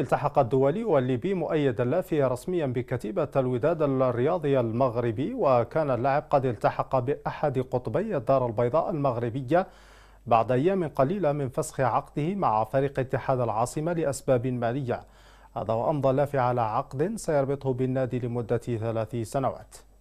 التحق الدولي والليبي مؤيد اللافي رسميا بكتيبة الوداد الرياضي المغربي وكان اللاعب قد التحق بأحد قطبي الدار البيضاء المغربية بعد أيام قليلة من فسخ عقده مع فريق اتحاد العاصمة لأسباب مالية هذا وأمضى اللافي على عقد سيربطه بالنادي لمدة ثلاث سنوات